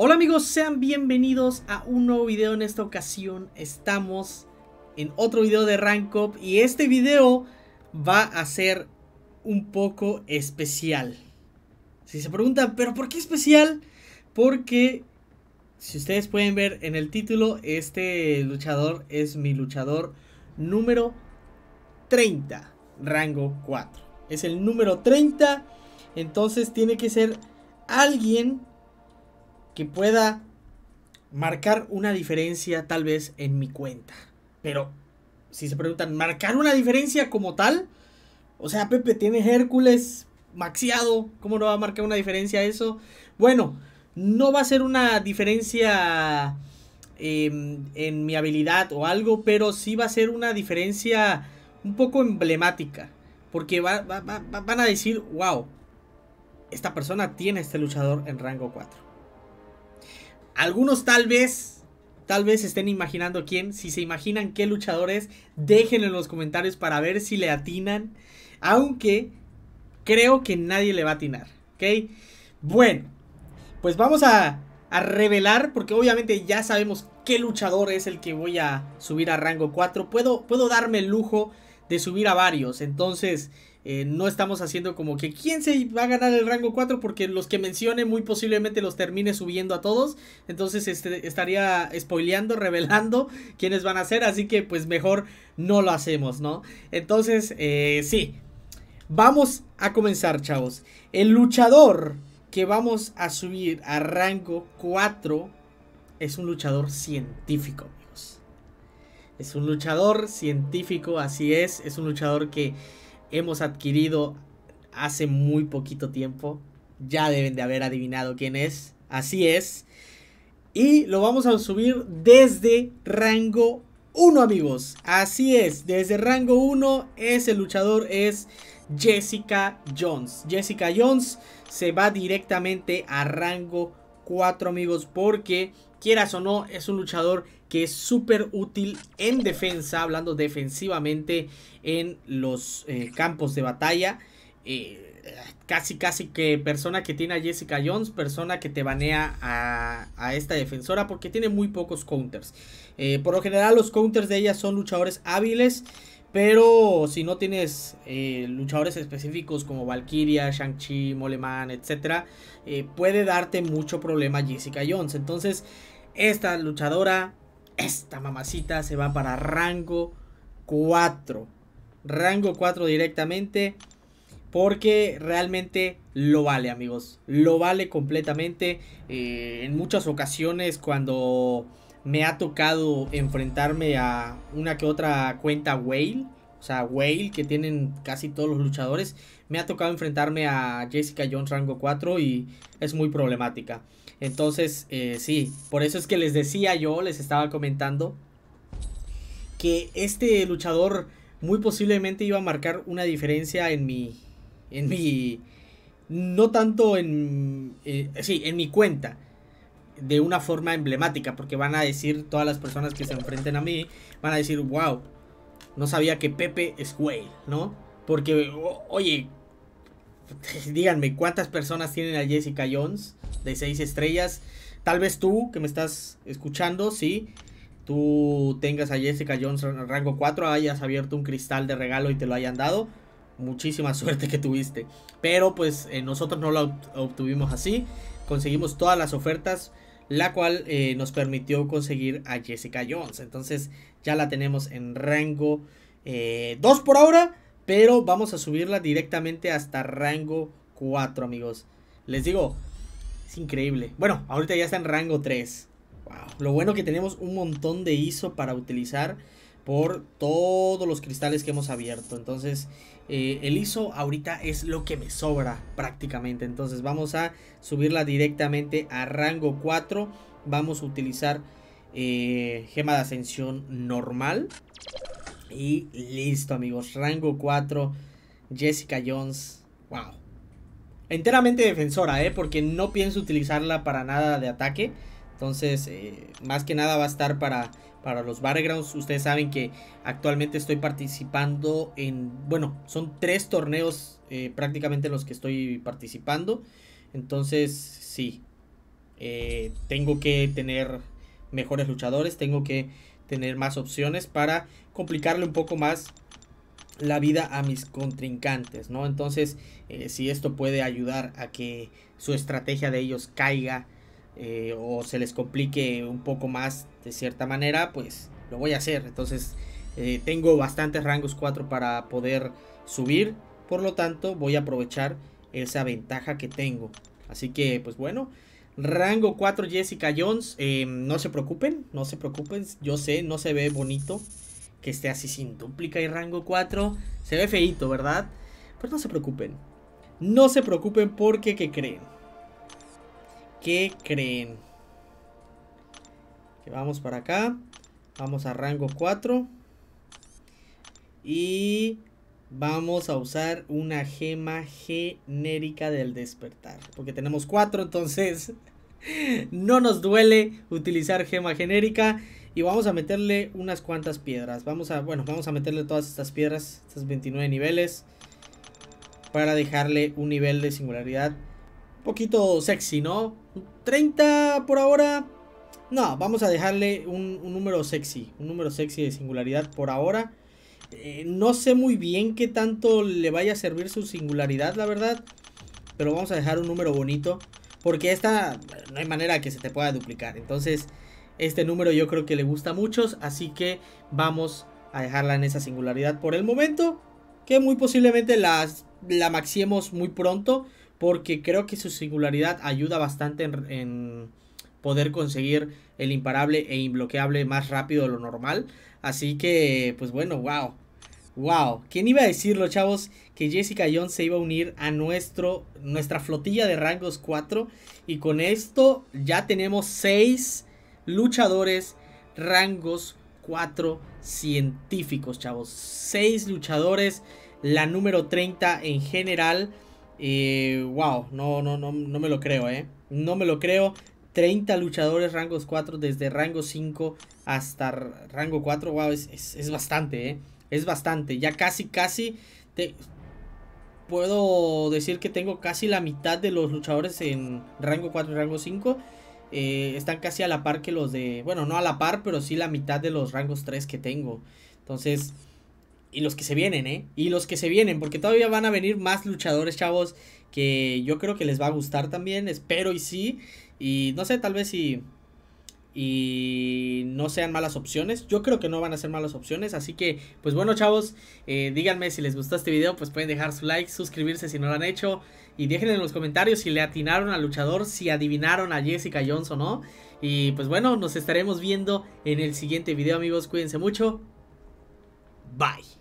Hola amigos, sean bienvenidos a un nuevo video. En esta ocasión estamos en otro video de Rank Up y este video va a ser un poco especial. Si se preguntan, ¿pero por qué especial? Porque si ustedes pueden ver en el título, este luchador es mi luchador número 30, rango 4. Es el número 30, entonces tiene que ser alguien que pueda marcar una diferencia tal vez en mi cuenta. Pero si se preguntan, ¿marcar una diferencia como tal? O sea, Pepe tiene Hércules maxiado, ¿cómo no va a marcar una diferencia eso? Bueno, no va a ser una diferencia em, en mi habilidad o algo, pero sí va a ser una diferencia un poco emblemática. Porque van a decir, wow, esta persona tiene este luchador en rango 4. Algunos tal vez, tal vez estén imaginando quién. Si se imaginan qué luchador es, déjenlo en los comentarios para ver si le atinan. Aunque creo que nadie le va a atinar, ¿ok? Bueno, pues vamos a, revelar, porque obviamente ya sabemos qué luchador es el que voy a subir a rango 4. Puedo, puedo darme el lujo de subir a varios, entonces eh, no estamos haciendo como que quién se va a ganar el rango 4 porque los que mencione muy posiblemente los termine subiendo a todos. Entonces este, estaría spoileando, revelando quiénes van a ser. Así que pues mejor no lo hacemos, ¿no? Entonces, eh, sí. Vamos a comenzar, chavos. El luchador que vamos a subir a rango 4 es un luchador científico. amigos. Es un luchador científico, así es. Es un luchador que hemos adquirido hace muy poquito tiempo. Ya deben de haber adivinado quién es. Así es. Y lo vamos a subir desde rango 1, amigos. Así es, desde rango 1 ese luchador, es Jessica Jones. Jessica Jones se va directamente a rango 4, amigos, porque quieras o no, es un luchador que es súper útil en defensa, hablando defensivamente en los eh, campos de batalla. Eh, casi, casi que persona que tiene a Jessica Jones, persona que te banea a, esta defensora porque tiene muy pocos counters. Eh, por lo general los counters de ella son luchadores hábiles pero si no tienes eh, luchadores específicos como Valkyria, Shang-Chi, Moleman, etc., eh, puede darte mucho problema Jessica Jones. Entonces, esta luchadora, esta mamacita, se va para rango 4. Rango 4 directamente. Porque realmente lo vale, amigos. Lo vale completamente. Eh, en muchas ocasiones, cuando me ha tocado enfrentarme a una que otra cuenta whale. O sea, Whale, que tienen casi todos los luchadores. Me ha tocado enfrentarme a Jessica Jones rango 4 y es muy problemática. Entonces, eh, sí, por eso es que les decía yo, les estaba comentando, que este luchador muy posiblemente iba a marcar una diferencia en mi... En mi... No tanto en... Eh, sí, en mi cuenta de una forma emblemática, porque van a decir todas las personas que se enfrenten a mí, van a decir, wow, no sabía que Pepe es güey, ¿no? Porque, oye, díganme, ¿cuántas personas tienen a Jessica Jones de 6 estrellas? Tal vez tú que me estás escuchando, sí, tú tengas a Jessica Jones rango 4, hayas abierto un cristal de regalo y te lo hayan dado. Muchísima suerte que tuviste. Pero pues eh, nosotros no lo obtuvimos así. Conseguimos todas las ofertas la cual eh, nos permitió conseguir a Jessica Jones. Entonces ya la tenemos en rango 2 eh, por ahora, pero vamos a subirla directamente hasta rango 4, amigos. Les digo, es increíble. Bueno, ahorita ya está en rango 3. Lo bueno que tenemos un montón de ISO para utilizar por todos los cristales que hemos abierto. Entonces, eh, el ISO ahorita es lo que me sobra prácticamente. Entonces, vamos a subirla directamente a rango 4. Vamos a utilizar eh, gema de ascensión normal. Y listo, amigos. Rango 4. Jessica Jones. Wow. Enteramente defensora, ¿eh? Porque no pienso utilizarla para nada de ataque. Entonces, eh, más que nada va a estar para para los battlegrounds. Ustedes saben que actualmente estoy participando en, bueno, son tres torneos eh, prácticamente los que estoy participando. Entonces, sí, eh, tengo que tener mejores luchadores, tengo que tener más opciones para complicarle un poco más la vida a mis contrincantes, ¿no? Entonces, eh, si esto puede ayudar a que su estrategia de ellos caiga eh, o se les complique un poco más de cierta manera, pues lo voy a hacer. Entonces eh, tengo bastantes rangos 4 para poder subir, por lo tanto voy a aprovechar esa ventaja que tengo. Así que pues bueno, rango 4 Jessica Jones, eh, no se preocupen, no se preocupen, yo sé, no se ve bonito que esté así sin duplica y rango 4, se ve feito, ¿verdad? Pero pues, no se preocupen, no se preocupen porque, que creen? ¿Qué creen? Que vamos para acá. Vamos a rango 4. Y vamos a usar una gema genérica del despertar. Porque tenemos 4, entonces no nos duele utilizar gema genérica. Y vamos a meterle unas cuantas piedras. Vamos a, bueno, vamos a meterle todas estas piedras, estos 29 niveles. Para dejarle un nivel de singularidad poquito sexy, ¿no? 30 por ahora. No, vamos a dejarle un, número sexy, un número sexy de singularidad por ahora. Eh, no sé muy bien qué tanto le vaya a servir su singularidad, la verdad. Pero vamos a dejar un número bonito. Porque esta no hay manera que se te pueda duplicar. Entonces, este número yo creo que le gusta a muchos. Así que vamos a dejarla en esa singularidad por el momento. Que muy posiblemente las, la maxiemos muy pronto porque creo que su singularidad ayuda bastante en, poder conseguir el imparable e imbloqueable más rápido de lo normal. Así que, pues bueno, wow. Wow, ¿quién iba a decirlo, chavos? Que Jessica Jones se iba a unir a nuestro, nuestra flotilla de rangos 4. Y con esto ya tenemos 6 luchadores rangos 4 científicos, chavos. 6 luchadores, la número 30 en general. Y wow, no, no, no, no me lo creo, ¿eh? No me lo creo. 30 luchadores rangos 4 desde rango 5 hasta rango 4. Wow, es, bastante, ¿eh? Es bastante. Ya casi, casi... Puedo decir que tengo casi la mitad de los luchadores en rango 4 y rango 5. Eh, están casi a la par que los de... Bueno, no a la par, pero sí la mitad de los rangos 3 que tengo. Entonces, y los que se vienen, ¿eh? Y los que se vienen, porque todavía van a venir más luchadores, chavos, que yo creo que les va a gustar también, espero y sí. Y no sé, tal vez si... Y no sean malas opciones. Yo creo que no van a ser malas opciones. Así que, pues bueno, chavos, eh, díganme si les gustó este video. Pues pueden dejar su like, suscribirse si no lo han hecho. Y dejen en los comentarios si le atinaron al luchador, si adivinaron a Jessica Jones o no. Y pues bueno, nos estaremos viendo en el siguiente video, amigos. Cuídense mucho. Bye.